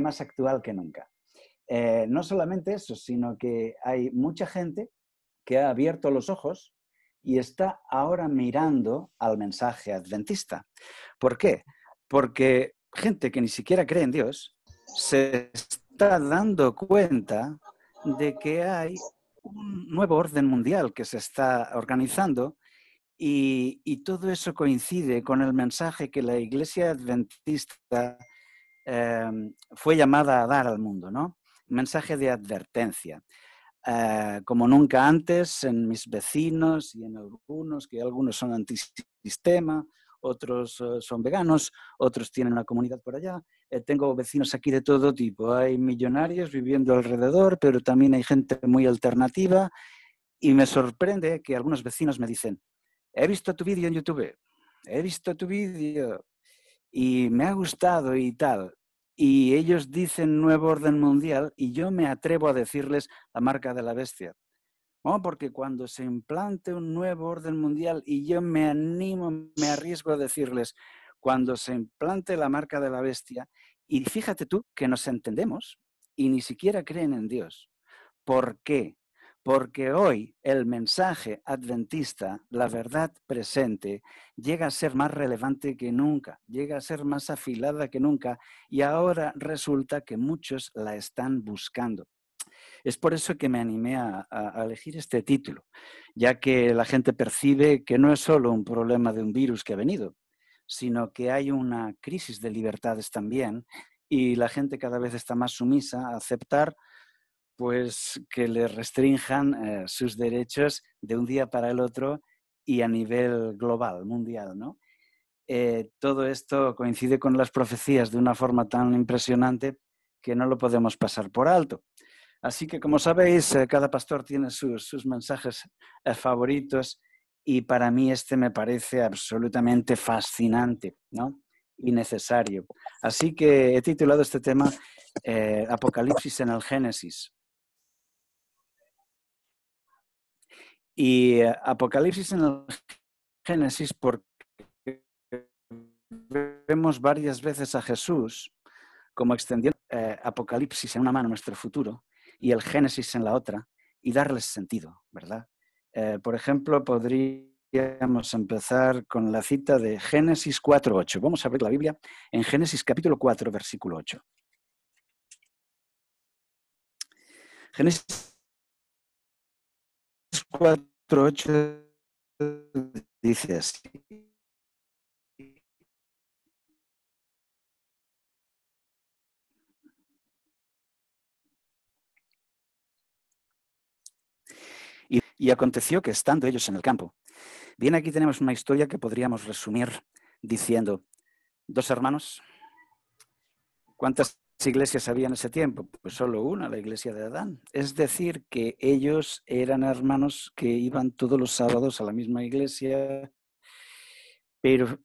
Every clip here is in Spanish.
más actual que nunca. Eh, no solamente eso, sino que hay mucha gente que ha abierto los ojos y está ahora mirando al mensaje adventista. ¿Por qué? Porque gente que ni siquiera cree en Dios se está dando cuenta de que hay un nuevo orden mundial que se está organizando y, y todo eso coincide con el mensaje que la Iglesia Adventista Em, fue llamada a dar al mundo, ¿no? Mensaje de advertencia. Eh, como nunca antes, en mis vecinos y en algunos, que algunos son antisistema, otros eh, son veganos, otros tienen una comunidad por allá. Eh, tengo vecinos aquí de todo tipo. Hay millonarios viviendo alrededor, pero también hay gente muy alternativa. Y me sorprende que algunos vecinos me dicen, he visto tu vídeo en YouTube, he visto tu vídeo y me ha gustado y tal y ellos dicen nuevo orden mundial y yo me atrevo a decirles la marca de la bestia. ¿Vamos? porque cuando se implante un nuevo orden mundial y yo me animo, me arriesgo a decirles, cuando se implante la marca de la bestia, y fíjate tú que nos entendemos y ni siquiera creen en Dios. ¿Por qué? porque hoy el mensaje adventista, la verdad presente, llega a ser más relevante que nunca, llega a ser más afilada que nunca y ahora resulta que muchos la están buscando. Es por eso que me animé a, elegir este título, ya que la gente percibe que no es solo un problema de un virus que ha venido, sino que hay una crisis de libertades también y la gente cada vez está más sumisa a aceptar pues que le restrinjan eh, sus derechos de un día para el otro y a nivel global, mundial, ¿no? Eh, todo esto coincide con las profecías de una forma tan impresionante que no lo podemos pasar por alto. Así que, como sabéis, eh, cada pastor tiene sus, sus mensajes favoritos y para mí este me parece absolutamente fascinante ¿no? y necesario. Así que he titulado este tema Apocalipsis en el Génesis. Y Apocalipsis en el Génesis, porque vemos varias veces a Jesús como extendiendo eh, Apocalipsis en una mano nuestro futuro y el Génesis en la otra y darles sentido, ¿verdad? Eh, por ejemplo, podríamos empezar con la cita de Génesis 4.8. Vamos a abrir la Biblia en Génesis capítulo 4, versículo 8. Génesis 4, 8 dice así. Y, y, aconteció que estando ellos en el campo, bien aquí tenemos una historia que podríamos resumir diciendo, dos hermanos, ¿cuántas iglesias había en ese tiempo? Pues solo una, la iglesia de Adán. Es decir, que ellos eran hermanos que iban todos los sábados a la misma iglesia, pero,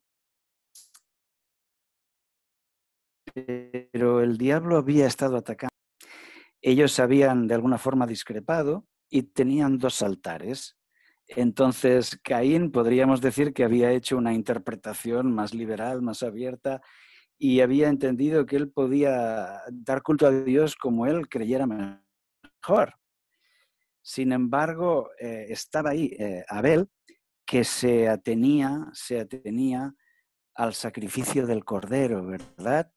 pero el diablo había estado atacando. Ellos habían de alguna forma discrepado y tenían dos altares. Entonces, Caín podríamos decir que había hecho una interpretación más liberal, más abierta, y había entendido que él podía dar culto a Dios como él creyera mejor. Sin embargo, eh, estaba ahí eh, Abel que se atenía, se atenía al sacrificio del cordero, ¿verdad?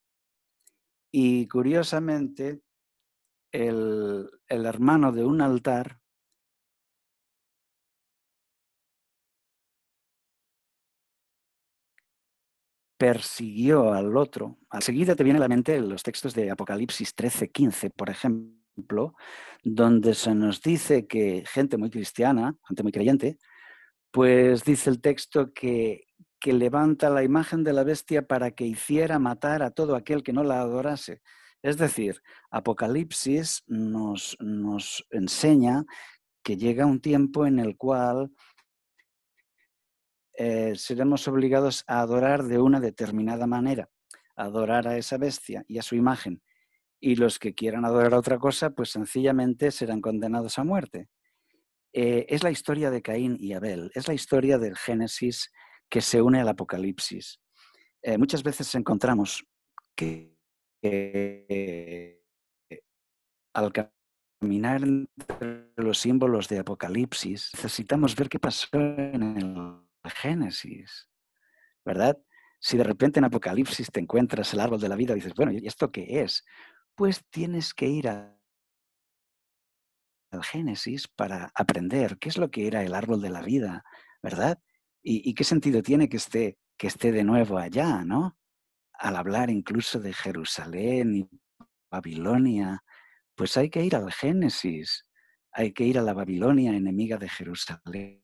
Y curiosamente, el, el hermano de un altar persiguió al otro. Al seguida te viene a la mente los textos de Apocalipsis 13, 15, por ejemplo, donde se nos dice que gente muy cristiana, gente muy creyente, pues dice el texto que, que levanta la imagen de la bestia para que hiciera matar a todo aquel que no la adorase. Es decir, Apocalipsis nos, nos enseña que llega un tiempo en el cual eh, seremos obligados a adorar de una determinada manera, adorar a esa bestia y a su imagen. Y los que quieran adorar a otra cosa, pues sencillamente serán condenados a muerte. Eh, es la historia de Caín y Abel, es la historia del Génesis que se une al Apocalipsis. Eh, muchas veces encontramos que al caminar entre los símbolos de Apocalipsis necesitamos ver qué pasó en el Génesis, ¿verdad? Si de repente en Apocalipsis te encuentras el árbol de la vida y dices, bueno, ¿y esto qué es? Pues tienes que ir al Génesis para aprender qué es lo que era el árbol de la vida, ¿verdad? Y, y, qué sentido tiene que esté, que esté de nuevo allá, ¿no? Al hablar incluso de Jerusalén y Babilonia, pues hay que ir al Génesis, hay que ir a la Babilonia enemiga de Jerusalén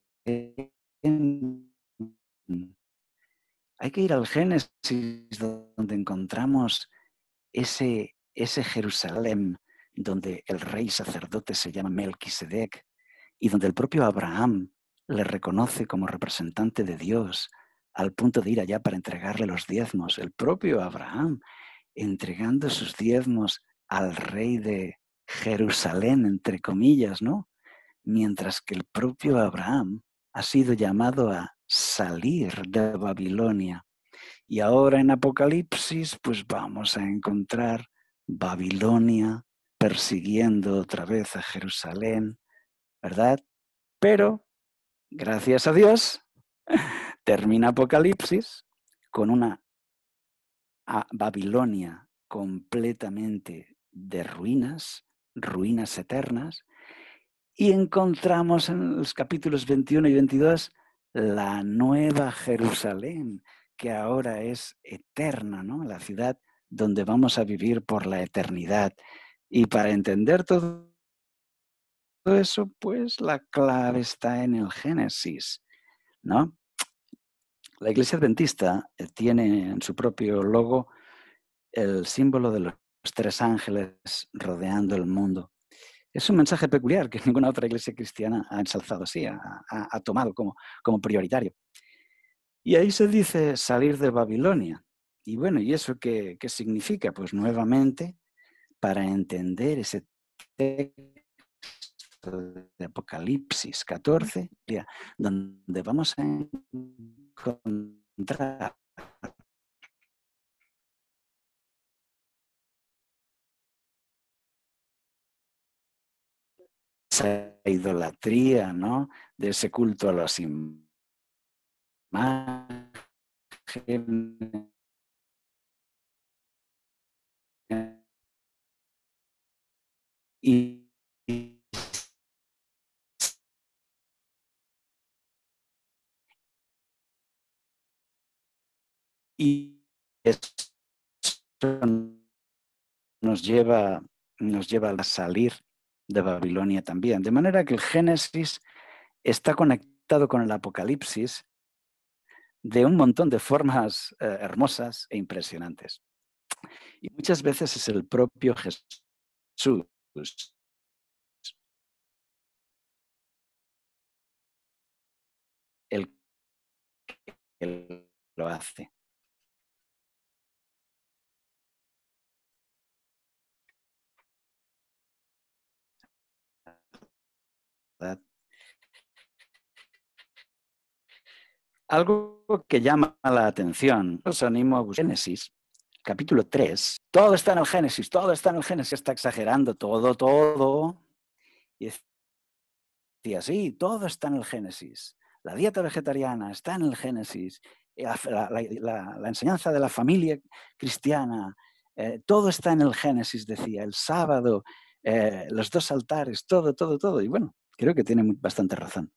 Mm. Hay que ir al Génesis, donde encontramos ese, Jerusalén, donde el rey sacerdote se llama Melquisedec y donde el propio Abraham le reconoce como representante de Dios al punto de ir allá para entregarle los diezmos. El propio Abraham entregando sus diezmos al rey de Jerusalén, entre comillas, ¿no? Mientras que el propio Abraham ha sido llamado a salir de Babilonia. Y ahora en Apocalipsis, pues vamos a encontrar Babilonia persiguiendo otra vez a Jerusalén, ¿verdad? Pero, gracias a Dios, termina Apocalipsis con una ah, Babilonia completamente de ruinas, ruinas eternas, y encontramos en los capítulos 21 y 22 la nueva Jerusalén, que ahora es eterna, ¿no? La ciudad donde vamos a vivir por la eternidad. Y para entender todo eso, pues la clave está en el Génesis, ¿no? La Iglesia Adventista eh, tiene en su propio logo el símbolo de los tres ángeles rodeando el mundo. Es un mensaje peculiar que ninguna otra iglesia cristiana ha ensalzado así, ha, tomado como, como prioritario. Y ahí se dice salir de Babilonia. Y bueno, ¿y eso qué, qué significa? Pues nuevamente, para entender ese texto de Apocalipsis 14, donde vamos a encontrar esa idolatría, ¿no? De ese culto a las imágenes. Y y nos lleva, nos lleva a salir de Babilonia también. De manera que el Génesis está conectado con el Apocalipsis de un montón de formas eh, hermosas e impresionantes. Y muchas veces es el propio Jesús el que lo hace. Algo que llama la atención, Génesis, capítulo 3. Todo está en el Génesis, todo está en el Génesis, está exagerando todo, todo. Y decía, sí, todo está en el Génesis. La dieta vegetariana está en el Génesis. Eh, la, enseñanza de la familia cristiana, eh, todo está en el Génesis, decía. El sábado, eh, los dos altares, todo, todo, todo. Y bueno, Creo que tiene bastante razón.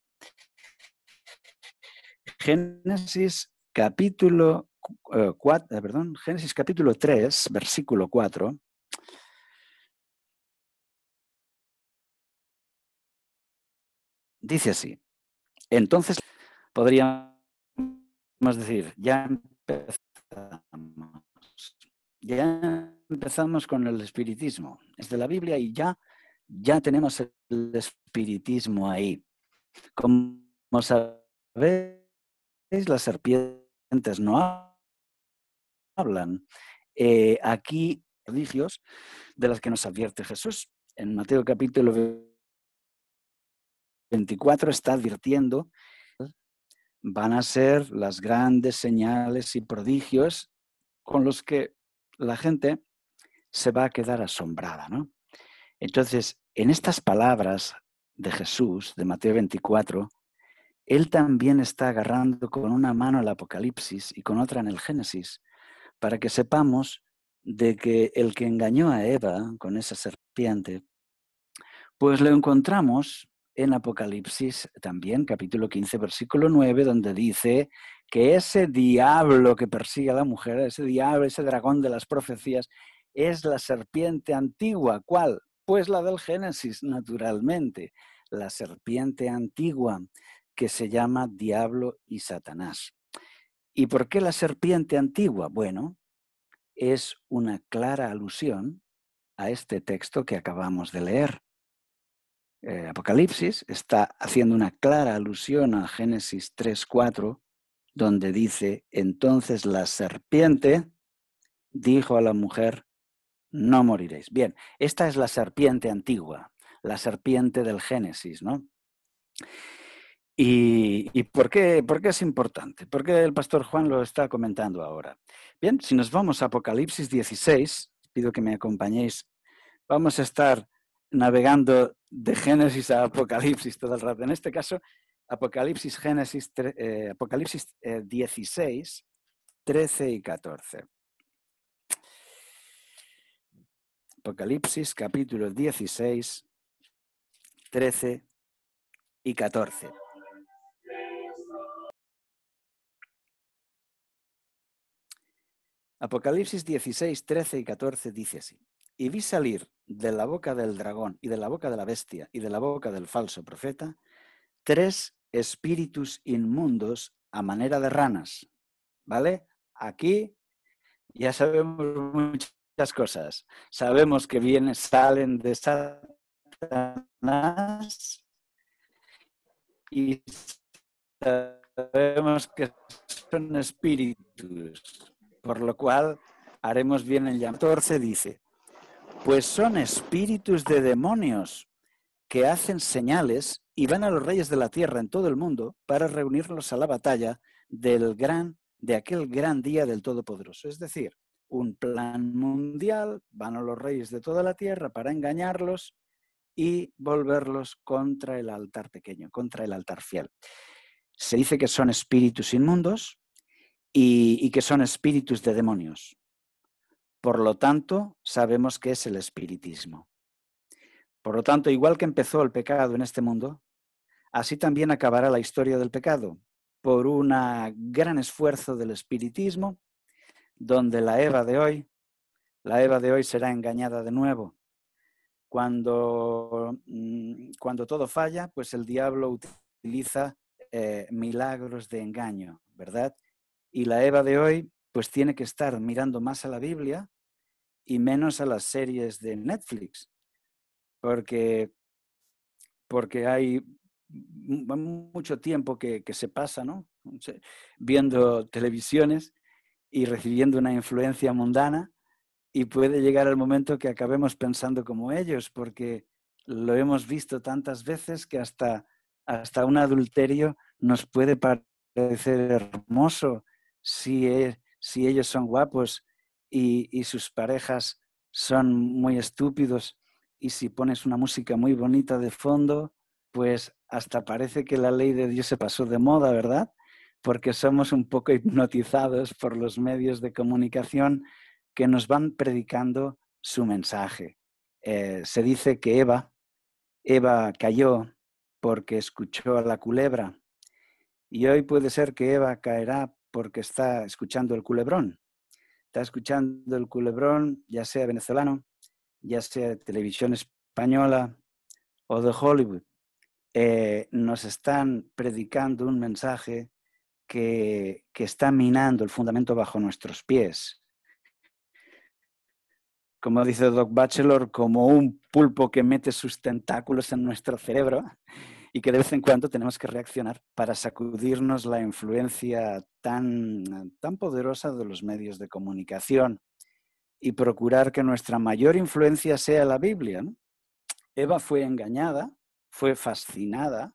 Génesis capítulo, eh, eh, Génesis capítulo 3, versículo 4. Dice así. Entonces podríamos decir, ya empezamos. Ya empezamos con el espiritismo. Es de la Biblia y ya ya tenemos el espiritismo ahí. Como sabéis, las serpientes no hablan. Eh, aquí, prodigios de las que nos advierte Jesús. En Mateo capítulo 24 está advirtiendo, van a ser las grandes señales y prodigios con los que la gente se va a quedar asombrada, Entonces, en estas palabras de Jesús, de Mateo 24, él también está agarrando con una mano el Apocalipsis y con otra en el Génesis, para que sepamos de que el que engañó a Eva con esa serpiente, pues lo encontramos en Apocalipsis también, capítulo 15, versículo 9, donde dice que ese diablo que persigue a la mujer, ese diablo, ese dragón de las profecías, es la serpiente antigua. ¿Cuál? Pues la del Génesis, naturalmente, la serpiente antigua que se llama Diablo y Satanás. ¿Y por qué la serpiente antigua? Bueno, es una clara alusión a este texto que acabamos de leer. Eh, Apocalipsis está haciendo una clara alusión a Génesis 3.4, donde dice, entonces la serpiente dijo a la mujer, no moriréis. Bien, esta es la serpiente antigua, la serpiente del Génesis, ¿no? ¿Y, por, qué, por, qué, es importante? ¿Por qué el pastor Juan lo está comentando ahora? Bien, si nos vamos a Apocalipsis 16, pido que me acompañéis, vamos a estar navegando de Génesis a Apocalipsis todo el rato. En este caso, Apocalipsis, Génesis, eh, Apocalipsis 16, eh, 13 y 14. Apocalipsis capítulos 16, 13 y 14. Apocalipsis 16, 13 y 14 dice así. Y vi salir de la boca del dragón y de la boca de la bestia y de la boca del falso profeta tres espíritus inmundos a manera de ranas. ¿Vale? Aquí ya sabemos mucho cosas. Sabemos que vienen, salen de Satanás y sabemos que son espíritus, por lo cual haremos bien el llamado. 14 dice, pues son espíritus de demonios que hacen señales y van a los reyes de la tierra en todo el mundo para reunirlos a la batalla del gran de aquel gran día del Todopoderoso. Es decir, un plan mundial, van a los reyes de toda la tierra para engañarlos y volverlos contra el altar pequeño, contra el altar fiel. Se dice que son espíritus inmundos y, y que son espíritus de demonios. Por lo tanto, sabemos que es el espiritismo. Por lo tanto, igual que empezó el pecado en este mundo, así también acabará la historia del pecado, por un gran esfuerzo del espiritismo donde la Eva de hoy, la Eva de hoy será engañada de nuevo. Cuando, mm, cuando todo falla, pues el diablo utiliza eh, milagros de engaño, ¿verdad? Y la Eva de hoy, pues tiene que estar mirando más a la Biblia y menos a las series de Netflix, porque, porque hay mucho tiempo que, que se pasa, ¿no? Viendo televisiones y recibiendo una influencia mundana y puede llegar el momento que acabemos pensando como ellos, porque lo hemos visto tantas veces que hasta, hasta un adulterio nos puede parecer hermoso si, e, si ellos son guapos y sus parejas son muy estúpidos y si pones una música muy bonita de fondo, pues hasta parece que la ley de Dios se pasó de moda, ¿verdad? porque somos un poco hipnotizados por los medios de comunicación que nos van predicando su mensaje. Eh, se dice que Eva, Eva cayó porque escuchó a la culebra y hoy puede ser que Eva caerá porque está escuchando el culebrón. Está escuchando el culebrón, ya sea venezolano, ya sea de televisión española o de Hollywood. Eh, nos están predicando un mensaje que, está minando el fundamento bajo nuestros pies. Como dice Doc Bachelor, como un pulpo que mete sus tentáculos en nuestro cerebro y que de vez en cuando tenemos que reaccionar para sacudirnos la influencia tan, tan poderosa de los medios de comunicación y procurar que nuestra mayor influencia sea la Biblia. Eva fue engañada, fue fascinada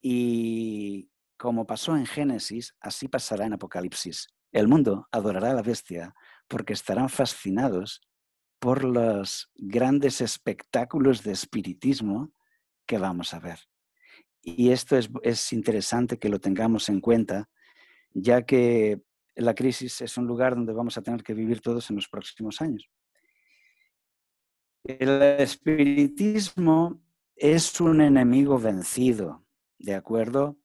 y, como pasó en Génesis, así pasará en Apocalipsis. El mundo adorará a la bestia porque estarán fascinados por los grandes espectáculos de espiritismo que vamos a ver. Y esto es, es, interesante que lo tengamos en cuenta, ya que la crisis es un lugar donde vamos a tener que vivir todos en los próximos años. El espiritismo es un enemigo vencido, ¿de acuerdo?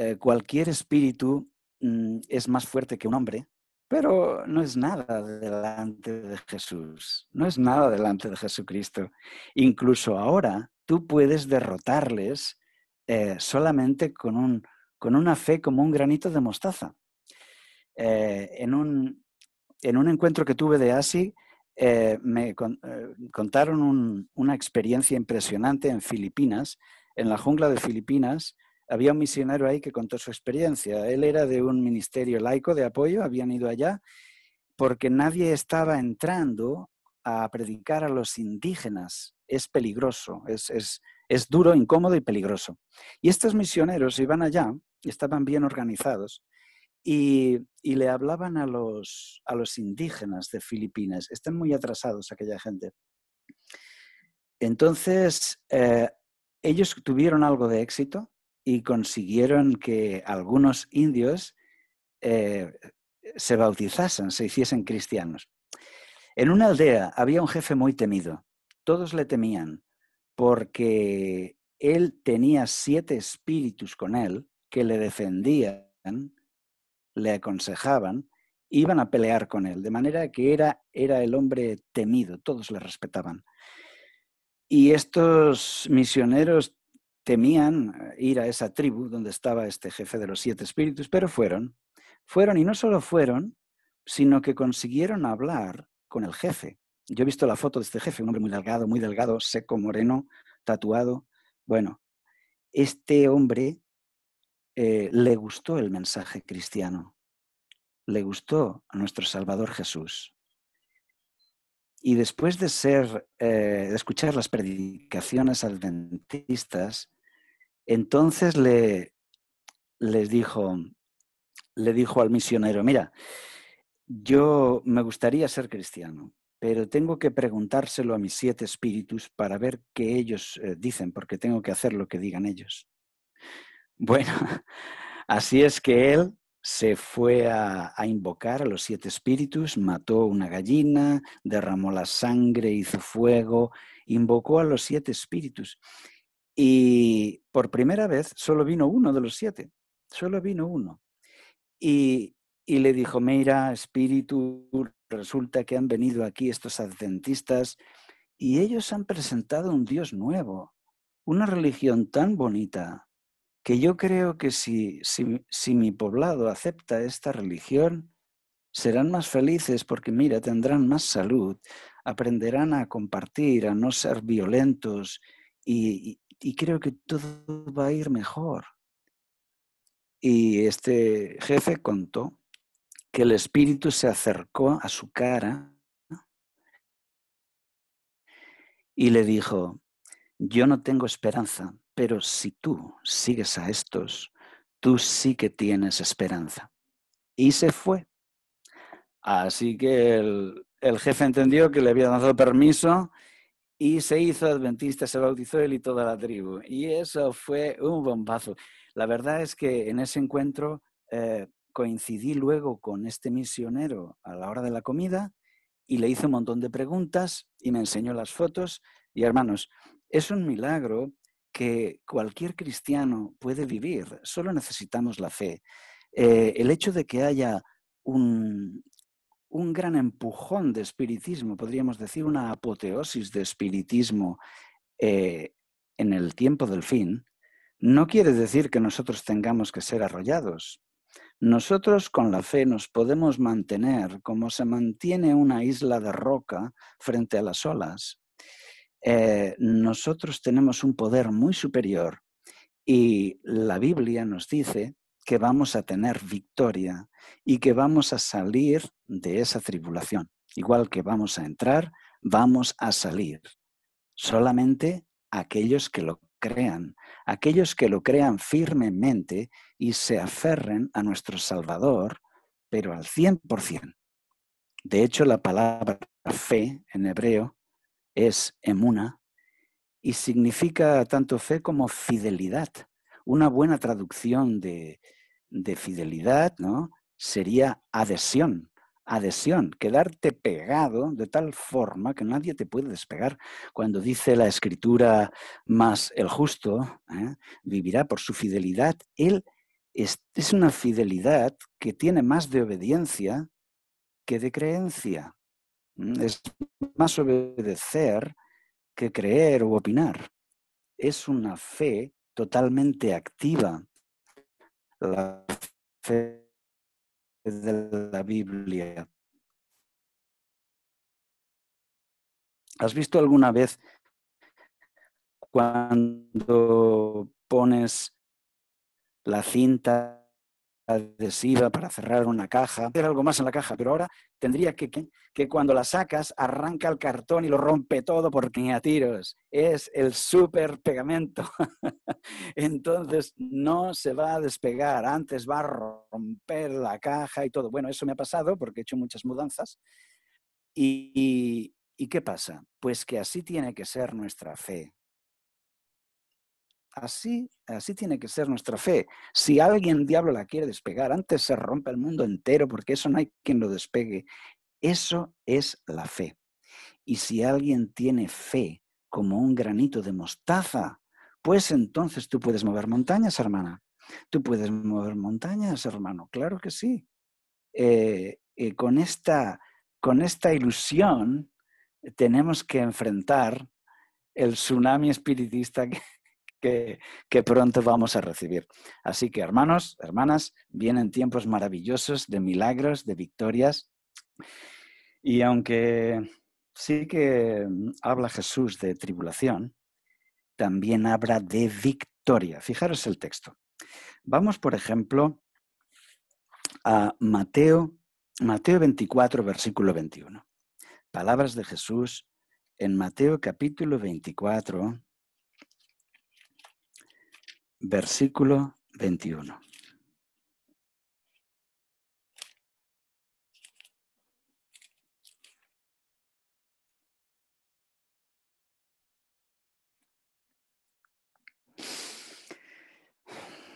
Eh, cualquier espíritu mm, es más fuerte que un hombre, pero no es nada delante de Jesús, no es nada delante de Jesucristo. Incluso ahora tú puedes derrotarles eh, solamente con, una fe como un granito de mostaza. Eh, en, un, encuentro que tuve de ASI, me contaron una experiencia impresionante en Filipinas, en la jungla de Filipinas, había un misionero ahí que contó su experiencia. Él era de un ministerio laico de apoyo, habían ido allá porque nadie estaba entrando a predicar a los indígenas. Es peligroso, es, duro, incómodo y peligroso. Y estos misioneros iban allá, estaban bien organizados, y, le hablaban a los, a los indígenas de Filipinas. Están muy atrasados aquella gente. Entonces, eh, ellos tuvieron algo de éxito y consiguieron que algunos indios eh, se bautizasen, se hiciesen cristianos. En una aldea había un jefe muy temido. Todos le temían porque él tenía siete espíritus con él que le defendían, le aconsejaban, iban a pelear con él, de manera que era, era el hombre temido, todos le respetaban. Y estos misioneros temían eh, ir a esa tribu donde estaba este jefe de los siete espíritus, pero fueron, fueron y no solo fueron, sino que consiguieron hablar con el jefe. Yo he visto la foto de este jefe, un hombre muy delgado, muy delgado, seco, moreno, tatuado. Bueno, este hombre eh, le gustó el mensaje cristiano, le gustó a nuestro Salvador Jesús. Y después eh, de, escuchar las predicaciones adventistas, entonces le, dijo, le dijo al misionero, mira, yo me gustaría ser cristiano, pero tengo que preguntárselo a mis siete espíritus para ver qué ellos eh, dicen, porque tengo que hacer lo que digan ellos. Bueno, así es que él se fue a, invocar a los siete espíritus, mató una gallina, derramó la sangre, hizo fuego, invocó a los siete espíritus. Y por primera vez solo vino uno de los siete, solo vino uno. Y, y le dijo, mira, espíritu, resulta que han venido aquí estos adventistas y ellos han presentado un Dios nuevo, una religión tan bonita, que yo creo que si, mi poblado acepta esta religión, serán más felices porque, mira, tendrán más salud, aprenderán a compartir, a no ser violentos y, creo que todo va a ir mejor. Y este jefe contó que el espíritu se acercó a su cara y le dijo, yo no tengo esperanza, pero si tú sigues a estos, tú sí que tienes esperanza. Y se fue. Así que el, jefe entendió que le había dado permiso y se hizo adventista, se bautizó él y toda la tribu. Y eso fue un bombazo. La verdad es que en ese encuentro eh, coincidí luego con este misionero a la hora de la comida y le hice un montón de preguntas y me enseñó las fotos. Y hermanos, es un milagro que cualquier cristiano puede vivir, solo necesitamos la fe. Eh, el hecho de que haya un, gran empujón de espiritismo, podríamos decir una apoteosis de espiritismo eh, en el tiempo del fin, no quiere decir que nosotros tengamos que ser arrollados. Nosotros con la fe nos podemos mantener como se mantiene una isla de roca frente a las olas. Eh, nosotros tenemos un poder muy superior y la Biblia nos dice que vamos a tener victoria y que vamos a salir de esa tribulación. Igual que vamos a entrar, vamos a salir. Solamente aquellos que lo crean, aquellos que lo crean firmemente y se aferren a nuestro Salvador, pero al 100%. De hecho, la palabra fe en hebreo es emuna y significa tanto fe como fidelidad. Una buena traducción de, fidelidad ¿no? sería adhesión, adhesión, quedarte pegado de tal forma que nadie te puede despegar. Cuando dice la escritura más el justo, ¿eh? vivirá por su fidelidad, él es, una fidelidad que tiene más de obediencia que de creencia. Mm, es más obedecer que creer o opinar. Es una fe totalmente activa, la fe de la Biblia. ¿Has visto alguna vez cuando pones la cinta adhesiva para cerrar una caja, hacer algo más en la caja, pero ahora tendría que, que, cuando la sacas arranca el cartón y lo rompe todo porque ni a tiros. Es el super pegamento. Entonces no se va a despegar, antes va a romper la caja y todo. Bueno, eso me ha pasado porque he hecho muchas mudanzas. y ¿Y qué pasa? Pues que así tiene que ser nuestra fe. Así, así tiene que ser nuestra fe. Si alguien diablo la quiere despegar, antes se rompe el mundo entero porque eso no hay quien lo despegue. Eso es la fe. Y si alguien tiene fe como un granito de mostaza, pues entonces tú puedes mover montañas, hermana. Tú puedes mover montañas, hermano. Claro que sí. Eh, eh, con, esta, con esta ilusión tenemos que enfrentar el tsunami espiritista que, que, pronto vamos a recibir. Así que, hermanos, hermanas, vienen tiempos maravillosos de milagros, de victorias. Y aunque sí que mm, habla Jesús de tribulación, también habla de victoria. Fijaros el texto. Vamos, por ejemplo, a Mateo, Mateo 24, versículo 21. Palabras de Jesús en Mateo capítulo 24, versículo 21.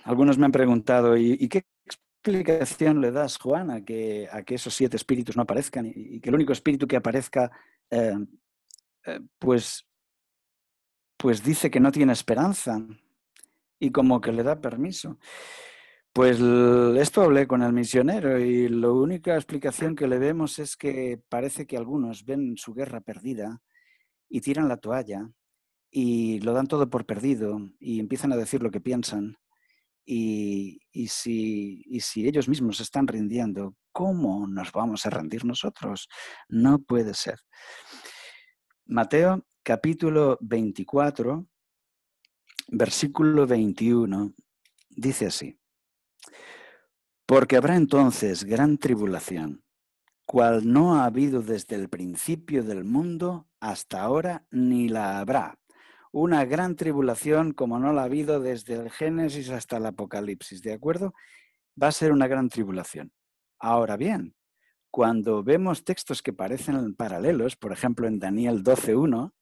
Algunos me han preguntado, ¿y, qué explicación le das, Juan, a que, a que esos siete espíritus no aparezcan y, que el único espíritu que aparezca, eh, eh, pues, pues dice que no tiene esperanza? y como que le da permiso. Pues esto hablé con el misionero y la única explicación que le vemos es que parece que algunos ven su guerra perdida y tiran la toalla y lo dan todo por perdido y empiezan a decir lo que piensan. Y, si, si ellos mismos se están rindiendo, ¿cómo nos vamos a rendir nosotros? No puede ser. Mateo capítulo 24, versículo 21, dice así, porque habrá entonces gran tribulación, cual no ha habido desde el principio del mundo hasta ahora, ni la habrá. Una gran tribulación como no la ha habido desde el Génesis hasta el Apocalipsis, ¿de acuerdo? Va a ser una gran tribulación. Ahora bien, cuando vemos textos que parecen paralelos, por ejemplo en Daniel 12.1,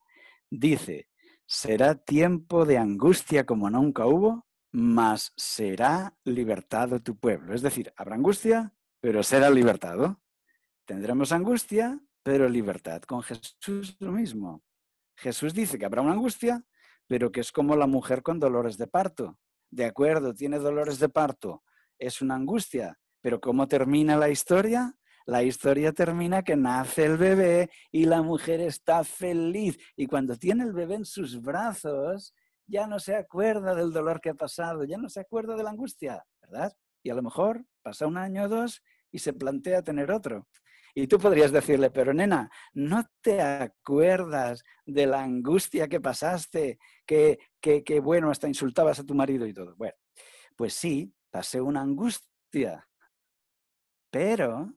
dice, Será tiempo de angustia como nunca hubo, mas será libertado tu pueblo. Es decir, habrá angustia, pero será libertado. Tendremos angustia, pero libertad. Con Jesús lo mismo. Jesús dice que habrá una angustia, pero que es como la mujer con dolores de parto. De acuerdo, tiene dolores de parto, es una angustia, pero ¿cómo termina la historia? La historia termina que nace el bebé y la mujer está feliz. Y cuando tiene el bebé en sus brazos, ya no se acuerda del dolor que ha pasado, ya no se acuerda de la angustia, ¿verdad? Y a lo mejor pasa un año o dos y se plantea tener otro. Y tú podrías decirle, pero nena, ¿no te acuerdas de la angustia que pasaste? Que, que, que bueno, hasta insultabas a tu marido y todo. Bueno, pues sí, pasé una angustia, pero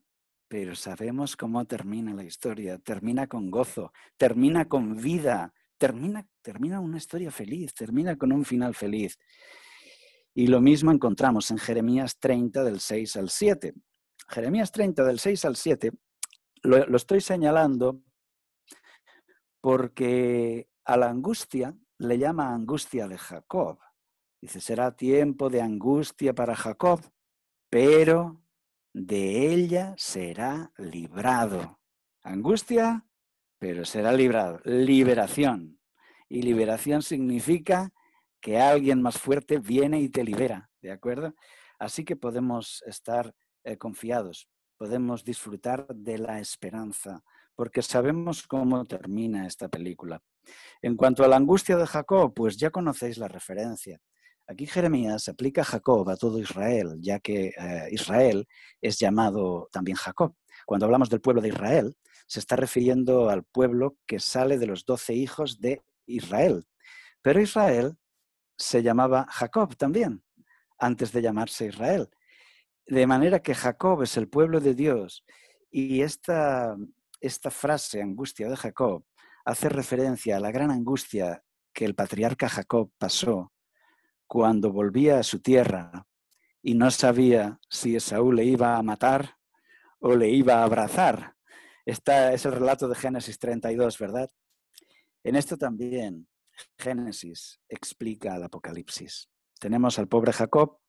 pero sabemos cómo termina la historia. Termina con gozo, termina con vida, termina, termina una historia feliz, termina con un final feliz. Y lo mismo encontramos en Jeremías 30 del 6 al 7. Jeremías 30 del 6 al 7 lo, lo estoy señalando porque a la angustia le llama angustia de Jacob. Dice, será tiempo de angustia para Jacob, pero de ella será librado. Angustia, pero será librado. Liberación. Y liberación significa que alguien más fuerte viene y te libera, ¿de acuerdo? Así que podemos estar eh, confiados, podemos disfrutar de la esperanza, porque sabemos cómo termina esta película. En cuanto a la angustia de Jacob, pues ya conocéis la referencia. Aquí Jeremías aplica a Jacob a todo Israel, ya que eh, Israel es llamado también Jacob. Cuando hablamos del pueblo de Israel, se está refiriendo al pueblo que sale de los doce hijos de Israel. Pero Israel se llamaba Jacob también, antes de llamarse Israel. De manera que Jacob es el pueblo de Dios y esta frase, angustia de Jacob, hace referencia a la gran angustia que el patriarca Jacob pasó cuando volvía a su tierra y no sabía si Esaú le iba a matar o le iba a abrazar. Está, es el relato de Génesis 32, ¿verdad? En esto también Génesis explica el Apocalipsis. Tenemos al pobre Jacob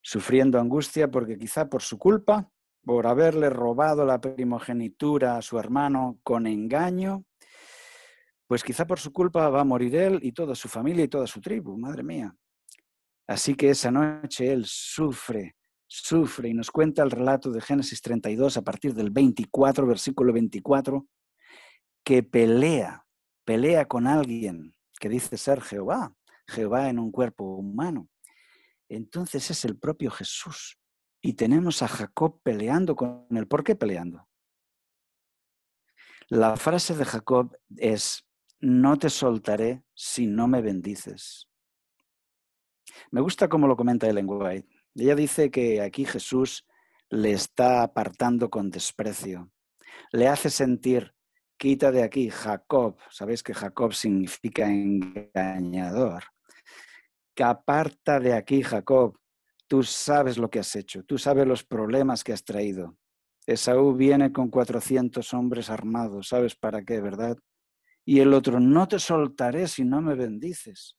sufriendo angustia porque quizá por su culpa, por haberle robado la primogenitura a su hermano con engaño, pues quizá por su culpa va a morir él y toda su familia y toda su tribu, madre mía. Así que esa noche él sufre, sufre y nos cuenta el relato de Génesis 32 a partir del 24, versículo 24, que pelea, pelea con alguien que dice ser Jehová, Jehová en un cuerpo humano. Entonces es el propio Jesús. Y tenemos a Jacob peleando con él. ¿Por qué peleando? La frase de Jacob es, no te soltaré si no me bendices. Me gusta cómo lo comenta Ellen White. Ella dice que aquí Jesús le está apartando con desprecio. Le hace sentir, quita de aquí, Jacob. Sabéis que Jacob significa engañador. Que aparta de aquí, Jacob. Tú sabes lo que has hecho, tú sabes los problemas que has traído. Esaú viene con 400 hombres armados, ¿sabes para qué, verdad? Y el otro, no te soltaré si no me bendices.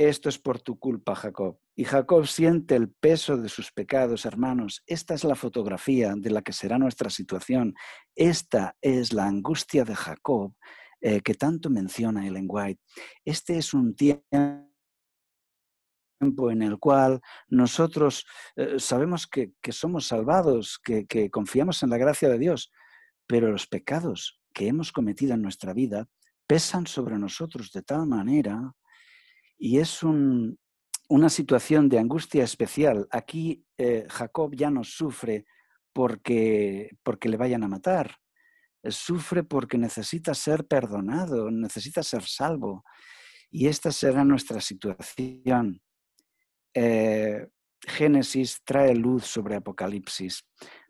Esto es por tu culpa, Jacob. Y Jacob siente el peso de sus pecados, hermanos. Esta es la fotografía de la que será nuestra situación. Esta es la angustia de Jacob eh, que tanto menciona Ellen White. Este es un tiempo en el cual nosotros eh, sabemos que, somos salvados, que confiamos en la gracia de Dios, pero los pecados que hemos cometido en nuestra vida pesan sobre nosotros de tal manera y es una situación de angustia especial. Aquí eh, Jacob ya no sufre porque, le vayan a matar, sufre porque necesita ser perdonado, necesita ser salvo. Y esta será nuestra situación. Eh, Génesis trae luz sobre Apocalipsis,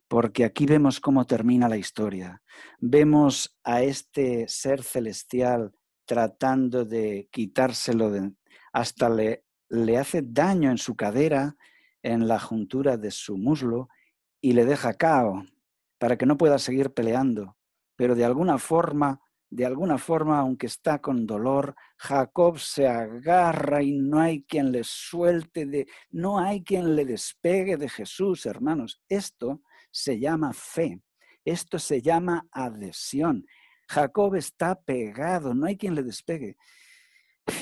porque aquí vemos cómo termina la historia. Vemos a este ser celestial tratando de quitárselo de, hasta le, le hace daño en su cadera, en la juntura de su muslo, y le deja cao para que no pueda seguir peleando. Pero de alguna forma, de alguna forma, aunque está con dolor, Jacob se agarra y no hay quien le suelte de, no hay quien le despegue de Jesús, hermanos. Esto se llama fe. Esto se llama adhesión. Jacob está pegado, no hay quien le despegue.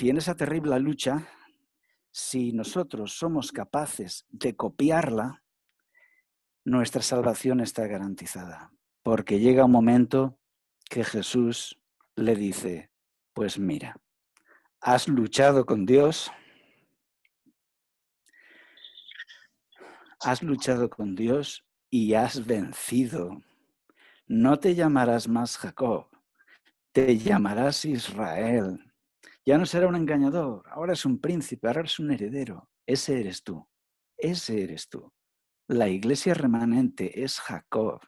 Y en esa terrible lucha, si nosotros somos capaces de copiarla, nuestra salvación está garantizada, porque llega un momento que Jesús le dice, pues mira, has luchado con Dios, has luchado con Dios y has vencido. No te llamarás más Jacob, te llamarás Israel, ya no será un engañador, ahora es un príncipe, ahora es un heredero. Ese eres tú, ese eres tú. La iglesia remanente es Jacob.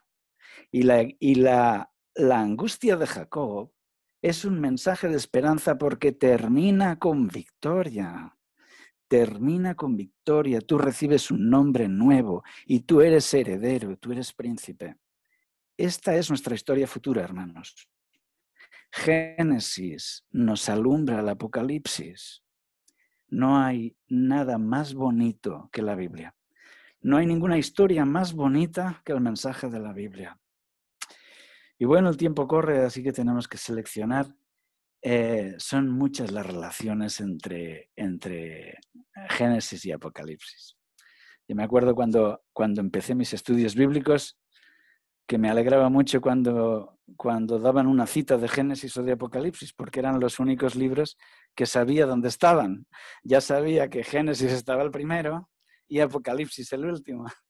Y la, y la angustia de Jacob es un mensaje de esperanza porque termina con victoria. Termina con victoria. Tú recibes un nombre nuevo y tú eres heredero, tú eres príncipe. Esta es nuestra historia futura, hermanos. Génesis nos alumbra el Apocalipsis. No hay nada más bonito que la Biblia. No hay ninguna historia más bonita que el mensaje de la Biblia. Y bueno, el tiempo corre, así que tenemos que seleccionar. Eh, son muchas las relaciones entre, Génesis y Apocalipsis. Yo me acuerdo cuando, cuando empecé mis estudios bíblicos, que me alegraba mucho cuando cuando daban una cita de Génesis o de Apocalipsis, porque eran los únicos libros que sabía dónde estaban. Ya sabía que Génesis estaba el primero y Apocalipsis el último,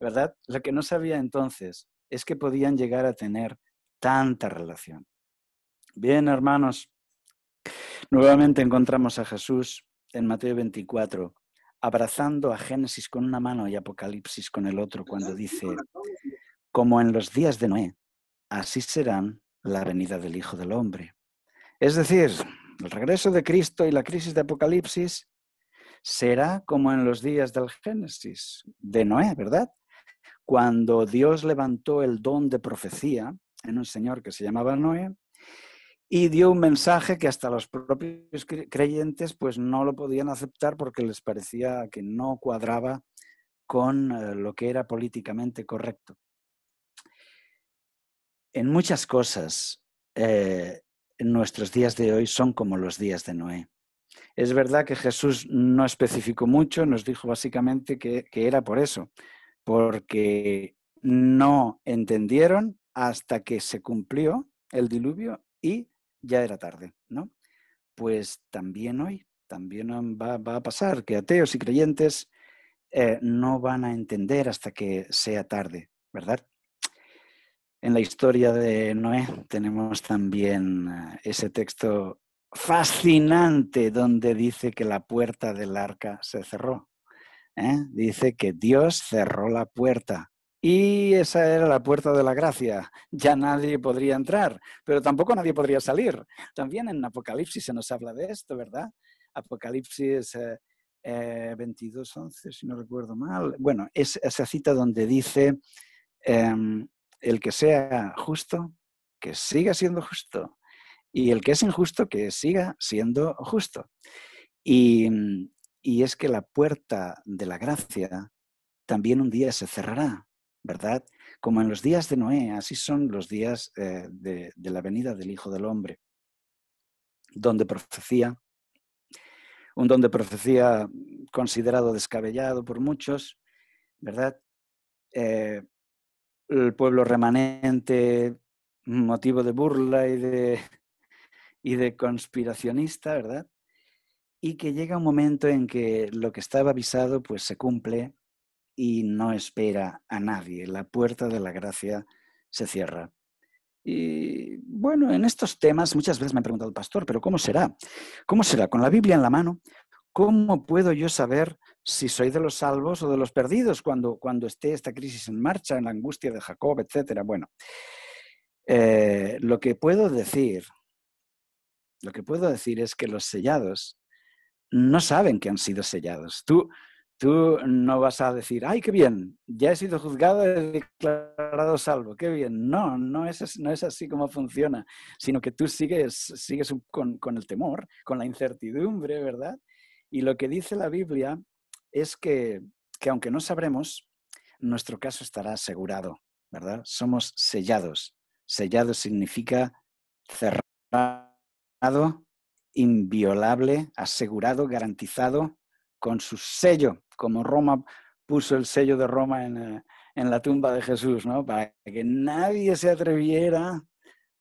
¿verdad? Lo que no sabía entonces es que podían llegar a tener tanta relación. Bien, hermanos, nuevamente encontramos a Jesús en Mateo 24, abrazando a Génesis con una mano y Apocalipsis con el otro, cuando dice, como en los días de Noé, así serán la venida del Hijo del Hombre. Es decir, el regreso de Cristo y la crisis de Apocalipsis será como en los días del Génesis, de Noé, ¿verdad? Cuando Dios levantó el don de profecía en un señor que se llamaba Noé y dio un mensaje que hasta los propios creyentes pues no lo podían aceptar porque les parecía que no cuadraba con eh, lo que era políticamente correcto en muchas cosas eh, nuestros días de hoy son como los días de Noé. Es verdad que Jesús no especificó mucho, nos dijo básicamente que, era por eso, porque no entendieron hasta que se cumplió el diluvio y ya era tarde, ¿no? Pues también hoy, también va, a pasar que ateos y creyentes eh, no van a entender hasta que sea tarde, ¿verdad? En la historia de Noé tenemos también eh, ese texto fascinante donde dice que la puerta del arca se cerró. ¿eh? Dice que Dios cerró la puerta. Y esa era la puerta de la gracia. Ya nadie podría entrar, pero tampoco nadie podría salir. También en Apocalipsis se nos habla de esto, ¿verdad? Apocalipsis 22, eh, 11, si no recuerdo mal. Bueno, es esa cita donde dice, em, el que sea justo, que siga siendo justo, y el que es injusto, que siga siendo justo. Mm, y, es que la puerta de la gracia también un día se cerrará, ¿verdad? Como en los días de Noé, así son los días eh, de, la venida del Hijo del Hombre, donde profecía, un don de profecía considerado descabellado por muchos, ¿verdad? Eh, el pueblo remanente motivo de burla y de, y de conspiracionista, ¿verdad? Y que llega un momento en que lo que estaba avisado pues se cumple y no espera a nadie. La puerta de la gracia se cierra. Y bueno, en estos temas muchas veces me ha preguntado el pastor, pero ¿cómo será? ¿Cómo será? Con la Biblia en la mano, ¿cómo puedo yo saber si soy de los salvos o de los perdidos cuando, cuando esté esta crisis en marcha, en la angustia de Jacob, etc. Bueno, eh, lo que puedo decir, lo que puedo decir es que los sellados no saben que han sido sellados. Tú, tú no vas a decir, ay, qué bien, ya he sido juzgado y declarado salvo, qué bien. No, no es, no es así como funciona, sino que tú sigues, sigues con, con, el temor, con la incertidumbre, ¿verdad? Y lo que dice la Biblia es que, aunque no sabremos, nuestro caso estará asegurado, ¿verdad? Somos sellados. Sellado significa cerrado, inviolable, asegurado, garantizado, con su sello, como Roma puso el sello de Roma en, eh, en la tumba de Jesús, ¿no? Para que nadie se atreviera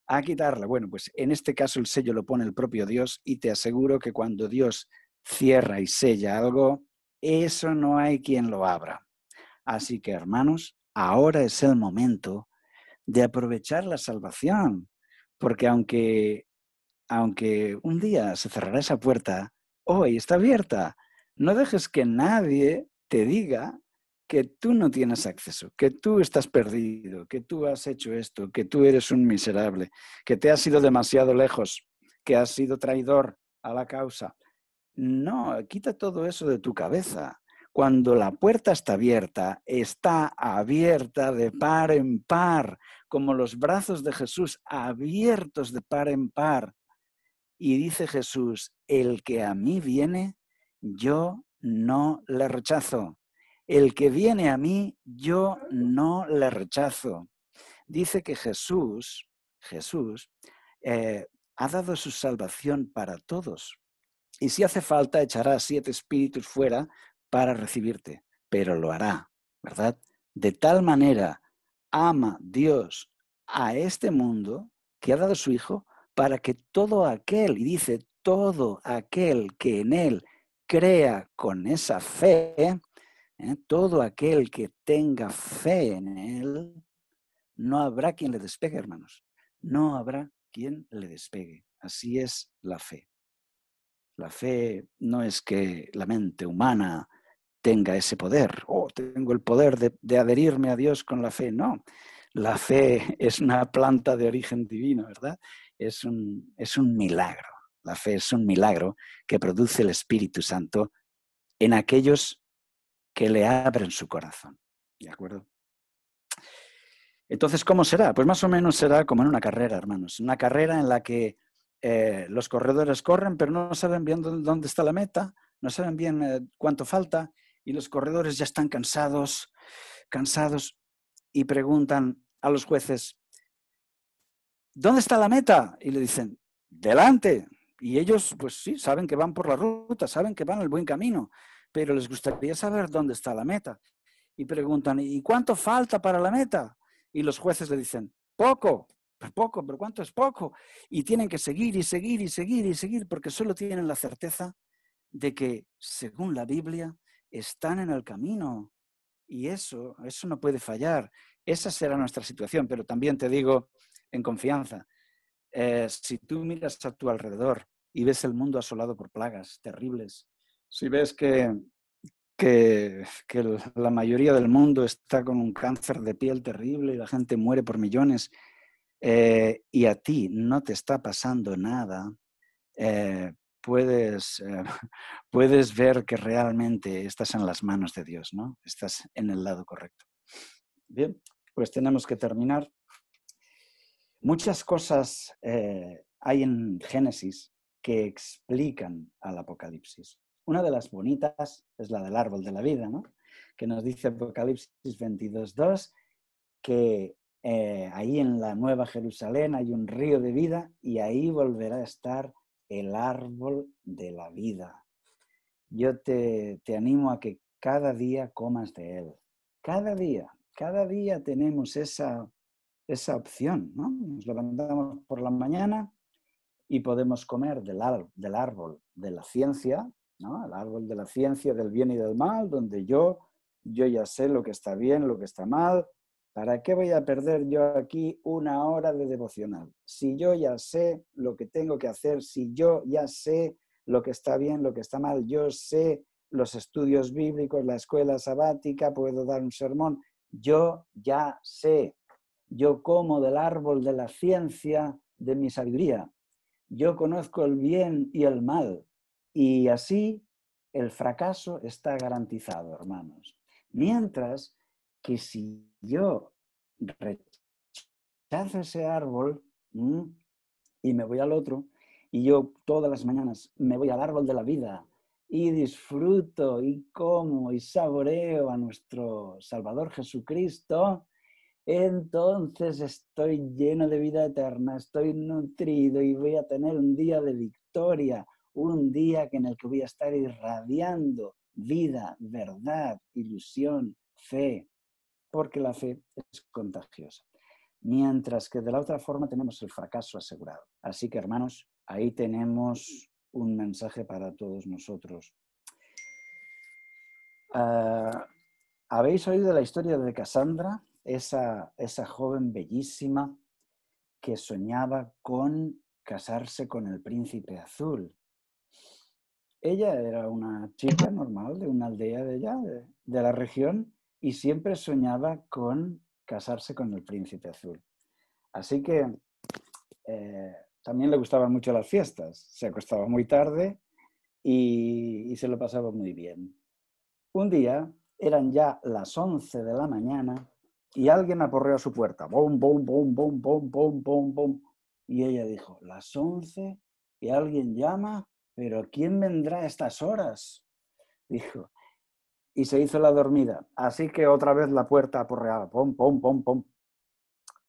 a quitarla. Bueno, pues en este caso el sello lo pone el propio Dios y te aseguro que cuando Dios cierra y sella algo, eso no hay quien lo abra. Así que, hermanos, ahora es el momento de aprovechar la salvación, porque aunque, aunque un día se cerrará esa puerta, hoy está abierta. No dejes que nadie te diga que tú no tienes acceso, que tú estás perdido, que tú has hecho esto, que tú eres un miserable, que te has ido demasiado lejos, que has sido traidor a la causa. No, quita todo eso de tu cabeza. Cuando la puerta está abierta, está abierta de par en par, como los brazos de Jesús abiertos de par en par. Y dice Jesús, el que a mí viene, yo no le rechazo. El que viene a mí, yo no le rechazo. Dice que Jesús, Jesús, eh, ha dado su salvación para todos. Y si hace falta, echará siete espíritus fuera para recibirte, pero lo hará, ¿verdad? De tal manera ama Dios a este mundo que ha dado su Hijo para que todo aquel, y dice, todo aquel que en Él crea con esa fe, ¿eh? todo aquel que tenga fe en Él, no habrá quien le despegue, hermanos. No habrá quien le despegue. Así es la fe. La fe no es que la mente humana tenga ese poder, oh, tengo el poder de, adherirme a Dios con la fe, no. La fe es una planta de origen divino, ¿verdad? Es un, es un milagro. La fe es un milagro que produce el Espíritu Santo en aquellos que le abren su corazón. ¿De acuerdo? Entonces, ¿cómo será? Pues más o menos será como en una carrera, hermanos. Una carrera en la que eh, los corredores corren, pero no saben bien dónde está la meta, no saben bien eh, cuánto falta y los corredores ya están cansados, cansados y preguntan a los jueces, ¿dónde está la meta? Y le dicen, delante. Y ellos, pues sí, saben que van por la ruta, saben que van al buen camino, pero les gustaría saber dónde está la meta. Y preguntan, ¿y cuánto falta para la meta? Y los jueces le dicen, poco pero pues poco, pero ¿cuánto es poco? Y tienen que seguir y seguir y seguir y seguir porque solo tienen la certeza de que, según la Biblia, están en el camino. Y eso, eso no puede fallar. Esa será nuestra situación, pero también te digo en confianza, eh, si tú miras a tu alrededor y ves el mundo asolado por plagas terribles, si ves que, que, que la mayoría del mundo está con un cáncer de piel terrible y la gente muere por millones, eh, y a ti no te está pasando nada, eh, puedes, eh, puedes ver que realmente estás en las manos de Dios, ¿no? Estás en el lado correcto. Bien, pues tenemos que terminar. Muchas cosas hay en Génesis que explican al Apocalipsis. Una de las bonitas es la del árbol de la vida, ¿no? Que nos dice Apocalipsis 22.2 que eh, ahí en la Nueva Jerusalén hay un río de vida y ahí volverá a estar el árbol de la vida. Yo te, te animo a que cada día comas de él. Cada día, cada día tenemos esa, esa opción, ¿no? Nos levantamos por la mañana y podemos comer del, del árbol de la ciencia, ¿no? El árbol de la ciencia del bien y del mal, donde yo, yo ya sé lo que está bien, lo que está mal, ¿Para qué voy a perder yo aquí una hora de devocional? Si yo ya sé lo que tengo que hacer, si yo ya sé lo que está bien, lo que está mal, yo sé los estudios bíblicos, la escuela sabática, puedo dar un sermón, yo ya sé, yo como del árbol de la ciencia de mi sabiduría, yo conozco el bien y el mal, y así el fracaso está garantizado, hermanos. Mientras que si yo rechazo ese árbol mm, y me voy al otro, y yo todas las mañanas me voy al árbol de la vida y disfruto y como y saboreo a nuestro Salvador Jesucristo, entonces estoy lleno de vida eterna, estoy nutrido y voy a tener un día de victoria, un día en el que voy a estar irradiando vida, verdad, ilusión, fe, porque la fe es contagiosa. Mientras que de la otra forma tenemos el fracaso asegurado. Así que, hermanos, ahí tenemos un mensaje para todos nosotros. Ah, ¿Habéis oído la historia de Cassandra? Esa, joven bellísima que soñaba con casarse con el príncipe azul. Ella era una chica normal de una aldea de allá, de la región, y siempre soñaba con casarse con el príncipe azul. Así que eh, también le gustaban mucho las fiestas, se acostaba muy tarde y, se lo pasaba muy bien. Un día eran ya las 11 de la mañana y alguien aporreó a su puerta, bom, bom, bom, bom, bom, bom, bom, bom. Y ella dijo, las 11 y alguien llama, pero ¿quién vendrá a estas horas? Dijo, y se hizo la dormida. Así que otra vez la puerta apurreaba. pom, pom, pom, pom.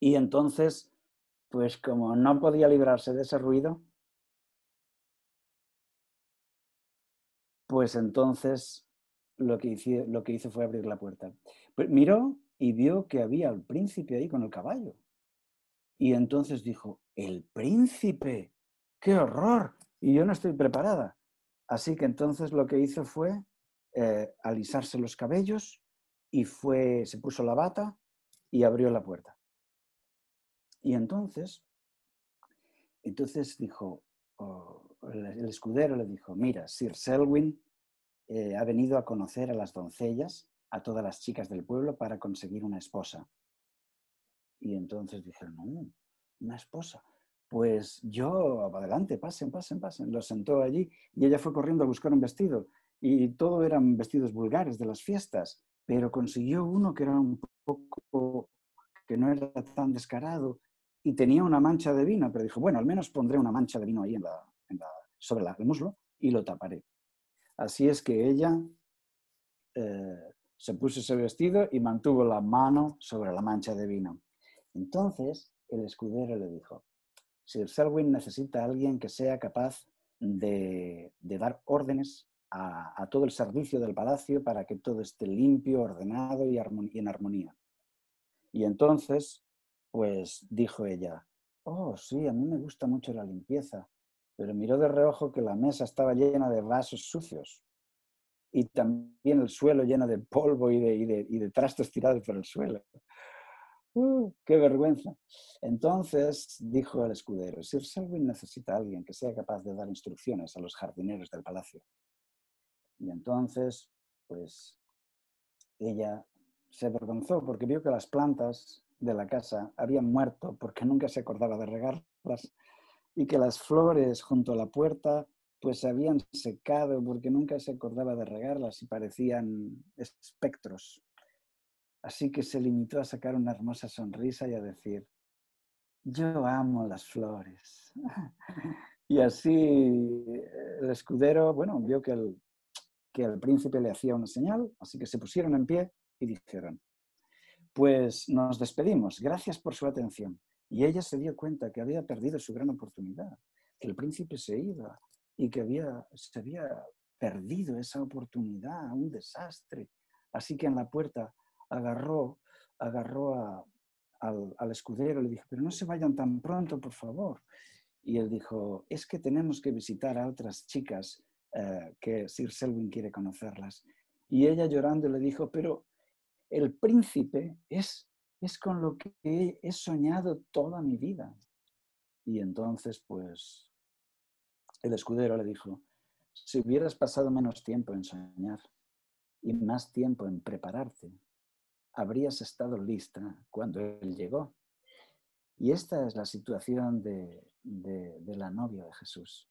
Y entonces, pues como no podía librarse de ese ruido, pues entonces lo que, hizo, lo que fue abrir la puerta. Pues miró y vio que había el príncipe ahí con el caballo. Y entonces dijo, el príncipe, qué horror, y yo no estoy preparada. Así que entonces lo que hizo fue eh, alisarse los cabellos y fue, se puso la bata y abrió la puerta. Y entonces, entonces dijo, el, escudero le dijo, mira, Sir Selwyn eh, ha venido a conocer a las doncellas, a todas las chicas del pueblo para conseguir una esposa. Y entonces dijeron, una esposa. Pues yo, adelante, pasen, pasen, pasen. Lo sentó allí y ella fue corriendo a buscar un vestido y todo eran vestidos vulgares de las fiestas, pero consiguió uno que era un poco, que no era tan descarado y tenía una mancha de vino, pero dijo, bueno, al menos pondré una mancha de vino ahí en la, sobre la, el muslo y lo taparé. Así es que ella eh, se puso ese vestido y mantuvo la mano sobre la mancha de vino. Entonces el escudero le dijo, Sir Selwyn necesita a alguien que sea capaz de, de dar órdenes a, todo el servicio del palacio para que todo esté limpio, ordenado y, en armonía. Y entonces, pues dijo ella, oh, sí, a mí me gusta mucho la limpieza, pero miró de reojo que la mesa estaba llena de vasos sucios y también el suelo lleno de polvo y de, trastos tirados por el suelo. ¡Uh, ¡Qué vergüenza! Entonces dijo el escudero, Sir Selwyn necesita a alguien que sea capaz de dar instrucciones a los jardineros del palacio. Y entonces, pues ella se avergonzó porque vio que las plantas de la casa habían muerto porque nunca se acordaba de regarlas y que las flores junto a la puerta pues se habían secado porque nunca se acordaba de regarlas y parecían espectros. Así que se limitó a sacar una hermosa sonrisa y a decir, yo amo las flores. y así eh, el escudero, bueno, vio que el, que el príncipe le hacía una señal, así que se pusieron en pie y dijeron, pues nos despedimos, gracias por su atención. Y ella se dio cuenta que había perdido su gran oportunidad, que el príncipe se iba y que había, se había perdido esa oportunidad, un desastre. Así que en la puerta agarró, agarró al, al, escudero y le dijo, pero no se vayan tan pronto, por favor. Y él dijo, es que tenemos que visitar a otras chicas eh, que Sir Selwyn quiere conocerlas. Y ella llorando le dijo, pero el príncipe es, es con lo que he soñado toda mi vida. Y entonces, pues, el escudero le dijo, si hubieras pasado menos tiempo en soñar y más tiempo en prepararte, habrías estado lista cuando él llegó. Y esta es la situación de, de la novia de Jesús.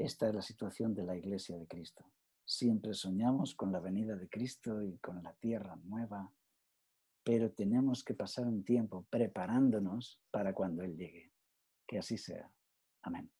Esta es la situación de la Iglesia de Cristo. Siempre soñamos con la venida de Cristo y con la tierra nueva, pero tenemos que pasar un tiempo preparándonos para cuando Él llegue. Que así sea. Amén.